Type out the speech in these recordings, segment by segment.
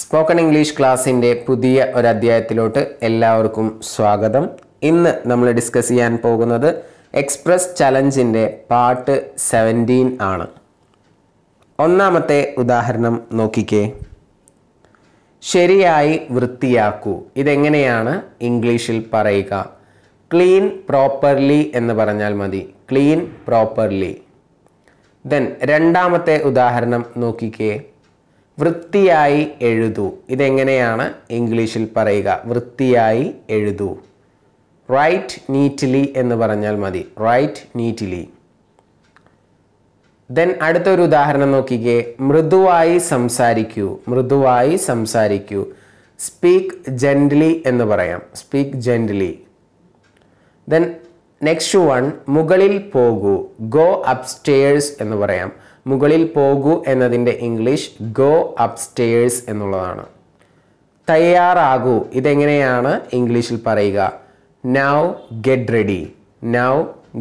spoken English ക്ലാസ്സിൻ്റെ പുതിയ ഒരു അധ്യായത്തിലോട്ട് എല്ലാവർക്കും സ്വാഗതം ഇന്ന് നമ്മൾ ഡിസ്കസ് ചെയ്യാൻ പോകുന്നത് എക്സ്പ്രസ് ചലഞ്ചിൻ്റെ പാർട്ട് സെവൻറ്റീൻ ആണ് ഒന്നാമത്തെ ഉദാഹരണം നോക്കിക്കേ ശരിയായി വൃത്തിയാക്കൂ ഇതെങ്ങനെയാണ് ഇംഗ്ലീഷിൽ പറയുക ക്ലീൻ പ്രോപ്പർലി എന്ന് പറഞ്ഞാൽ മതി ക്ലീൻ പ്രോപ്പർലി ദെൻ രണ്ടാമത്തെ ഉദാഹരണം നോക്കിക്കേ വൃത്തിയായി എഴുതു ഇതെങ്ങനെയാണ് ഇംഗ്ലീഷിൽ പറയുക വൃത്തിയായി എഴുതു റൈറ്റ് നീറ്റ്ലി എന്ന് പറഞ്ഞാൽ മതി റൈറ്റ് നീറ്റ്ലി ദെൻ അടുത്തൊരു ഉദാഹരണം നോക്കിക്കേ മൃദുവായി സംസാരിക്കൂ മൃദുവായി സംസാരിക്കൂ സ്പീക്ക് ജെൻ്റ്ലി എന്ന് പറയാം speak gently then next one മുകളിൽ പോകൂ ഗോ അപ്സ്റ്റേഴ്സ് എന്ന് പറയാം മുകളിൽ പോകൂ എന്നതിൻ്റെ ഇംഗ്ലീഷ് ഗോ അപ്സ്റ്റേഴ്സ് എന്നുള്ളതാണ് തയ്യാറാകൂ ഇതെങ്ങനെയാണ് ഇംഗ്ലീഷിൽ പറയുക now get ready now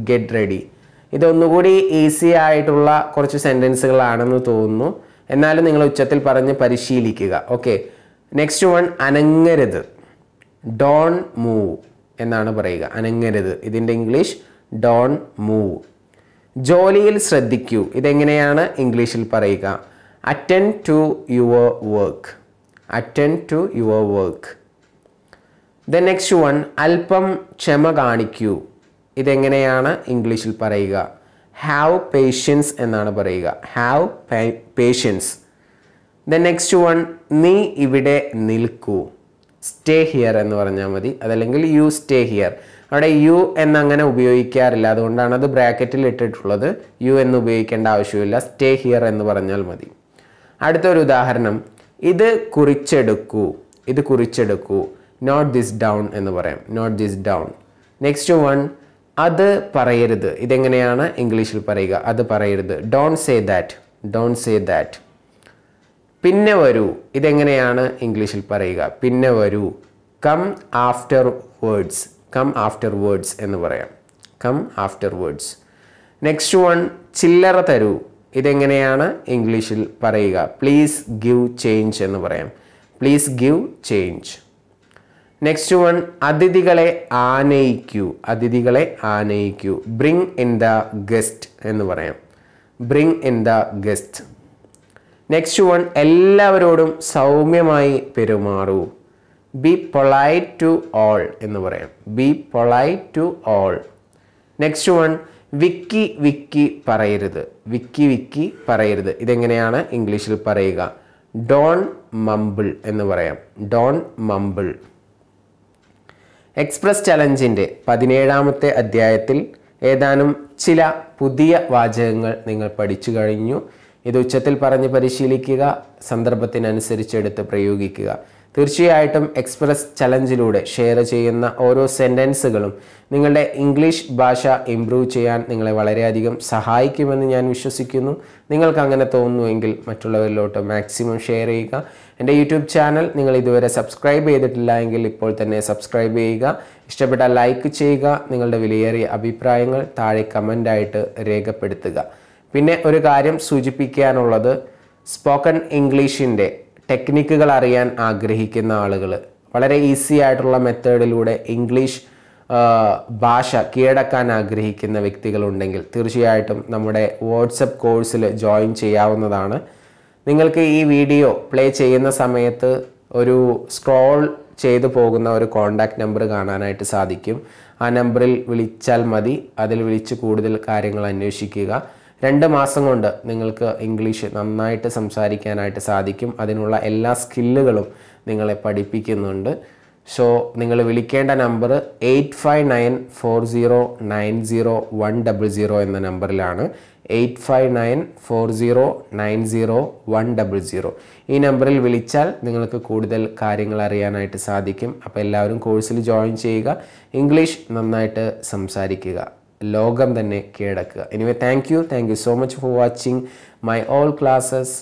get ready ഇതൊന്നുകൂടി ഈസി ആയിട്ടുള്ള കുറച്ച് സെൻറ്റൻസുകളാണെന്ന് തോന്നുന്നു എന്നാലും നിങ്ങൾ ഉച്ചത്തിൽ പറഞ്ഞ് പരിശീലിക്കുക ഓക്കെ നെക്സ്റ്റ് വൺ അനങ്ങരുത് ഡോൺ മൂവ് എന്നാണ് പറയുക അനങ്ങരുത് ഇതിൻ്റെ ഇംഗ്ലീഷ് ഡോൺ മൂവ് ജോലിയിൽ ശ്രദ്ധിക്കൂ ഇതെങ്ങനെയാണ് ഇംഗ്ലീഷിൽ പറയുക attend to your work attend to your work the next one അല്പം ക്ഷമ കാണിക്കൂ ഇതെങ്ങനെയാണ് ഇംഗ്ലീഷിൽ പറയുക ഹാവ് പേഷ്യൻസ് എന്നാണ് പറയുക have patience the next one നീ ഇവിടെ നിൽക്കൂ സ്റ്റേ ഹിയർ എന്ന് പറഞ്ഞാൽ മതി അതല്ലെങ്കിൽ യു സ്റ്റേ ഹിയർ അവിടെ യു എന്നങ്ങനെ ഉപയോഗിക്കാറില്ല അതുകൊണ്ടാണ് അത് ബ്രാക്കറ്റിൽ ഇട്ടിട്ടുള്ളത് യു എന്ന് ഉപയോഗിക്കേണ്ട ആവശ്യമില്ല സ്റ്റേ ഹിയർ എന്ന് പറഞ്ഞാൽ മതി അടുത്തൊരു ഉദാഹരണം ഇത് കുറിച്ചെടുക്കൂ ഇത് കുറിച്ചെടുക്കൂ നോട്ട് ദിസ് ഡൗൺ എന്ന് പറയാം note this down next one അത് പറയരുത് ഇതെങ്ങനെയാണ് ഇംഗ്ലീഷിൽ പറയുക അത് പറയരുത് don't say that don't say that പിന്നെ വരൂ ഇതെങ്ങനെയാണ് ഇംഗ്ലീഷിൽ പറയുക പിന്നെ വരൂ come afterwards come afterwards എന്ന് പറയാം come afterwards next one ചില്ലറ തരൂ ഇതെങ്ങനെയാണ് ഇംഗ്ലീഷിൽ പറയുക പ്ലീസ് ഗിവ് ചേഞ്ച് എന്ന് പറയാം please give change next one അതിഥികളെ ആനയിക്കൂ അതിഥികളെ ആനയിക്കൂ ബ്രിങ് ഇൻ ദ ഗസ്റ്റ് എന്ന് പറയാം bring in the guest next one എല്ലാവരോടും സൗമ്യമായി പെരുമാറൂ ബി പൊളൈറ്റ് ടു ഓൾ എന്ന് പറയാം be polite to all next one വിക്കി വിക്കി പറയരുത് വിക്കി വിക്കി പറയരുത് ഇതെങ്ങനെയാണ് ഇംഗ്ലീഷിൽ പറയുക ഡോൺ മമ്പിൾ എന്ന് പറയാം ഡോൺ മമ്പിൾ എക്സ്പ്രസ് ചലഞ്ചിൻ്റെ പതിനേഴാമത്തെ അധ്യായത്തിൽ ഏതാനും ചില പുതിയ വാചകങ്ങൾ നിങ്ങൾ പഠിച്ചു കഴിഞ്ഞു ഇത് ഉച്ചത്തിൽ പറഞ്ഞ് പരിശീലിക്കുക സന്ദർഭത്തിനനുസരിച്ച് എടുത്ത് പ്രയോഗിക്കുക തീർച്ചയായിട്ടും എക്സ്പ്രസ് ചലഞ്ചിലൂടെ ഷെയർ ചെയ്യുന്ന ഓരോ സെൻറ്റൻസുകളും നിങ്ങളുടെ ഇംഗ്ലീഷ് ഭാഷ ഇംപ്രൂവ് ചെയ്യാൻ നിങ്ങളെ വളരെയധികം സഹായിക്കുമെന്ന് ഞാൻ വിശ്വസിക്കുന്നു നിങ്ങൾക്ക് അങ്ങനെ തോന്നുന്നുവെങ്കിൽ മറ്റുള്ളവരിലോട്ട് മാക്സിമം ഷെയർ ചെയ്യുക എൻ്റെ യൂട്യൂബ് ചാനൽ നിങ്ങൾ ഇതുവരെ സബ്സ്ക്രൈബ് ചെയ്തിട്ടില്ല എങ്കിൽ ഇപ്പോൾ തന്നെ സബ്സ്ക്രൈബ് ചെയ്യുക ഇഷ്ടപ്പെട്ട ലൈക്ക് ചെയ്യുക നിങ്ങളുടെ വിലയേറിയ അഭിപ്രായങ്ങൾ താഴെ കമൻ്റായിട്ട് രേഖപ്പെടുത്തുക പിന്നെ ഒരു കാര്യം സൂചിപ്പിക്കാനുള്ളത് സ്പോക്കൺ ഇംഗ്ലീഷിൻ്റെ ടെക്നിക്കുകൾ അറിയാൻ ആഗ്രഹിക്കുന്ന ആളുകൾ വളരെ ഈസി ആയിട്ടുള്ള മെത്തേഡിലൂടെ ഇംഗ്ലീഷ് ഭാഷ കീഴടക്കാൻ ആഗ്രഹിക്കുന്ന വ്യക്തികളുണ്ടെങ്കിൽ തീർച്ചയായിട്ടും നമ്മുടെ വാട്സപ്പ് കോഴ്സിൽ ജോയിൻ ചെയ്യാവുന്നതാണ് നിങ്ങൾക്ക് ഈ വീഡിയോ പ്ലേ ചെയ്യുന്ന സമയത്ത് ഒരു സ്ക്രോൾ ചെയ്തു പോകുന്ന ഒരു കോണ്ടാക്ട് നമ്പർ കാണാനായിട്ട് സാധിക്കും ആ നമ്പറിൽ വിളിച്ചാൽ മതി അതിൽ വിളിച്ച് കൂടുതൽ കാര്യങ്ങൾ അന്വേഷിക്കുക രണ്ട് മാസം കൊണ്ട് നിങ്ങൾക്ക് ഇംഗ്ലീഷ് നന്നായിട്ട് സംസാരിക്കാനായിട്ട് സാധിക്കും അതിനുള്ള എല്ലാ സ്കില്ലുകളും നിങ്ങളെ പഠിപ്പിക്കുന്നുണ്ട് സോ നിങ്ങൾ വിളിക്കേണ്ട number eight five nine four zero nine zero one double zero എന്ന നമ്പറിലാണ് eight five nine four zero nine zero one double zero ഈ നമ്പറിൽ വിളിച്ചാൽ നിങ്ങൾക്ക് കൂടുതൽ കാര്യങ്ങൾ അറിയാനായിട്ട് സാധിക്കും അപ്പോൾ എല്ലാവരും കോഴ്സിൽ ജോയിൻ ചെയ്യുക ഇംഗ്ലീഷ് നന്നായിട്ട് സംസാരിക്കുക ലോകം തന്നെ കീഴടക്കുക anyway thank you thank you so much for watching my all classes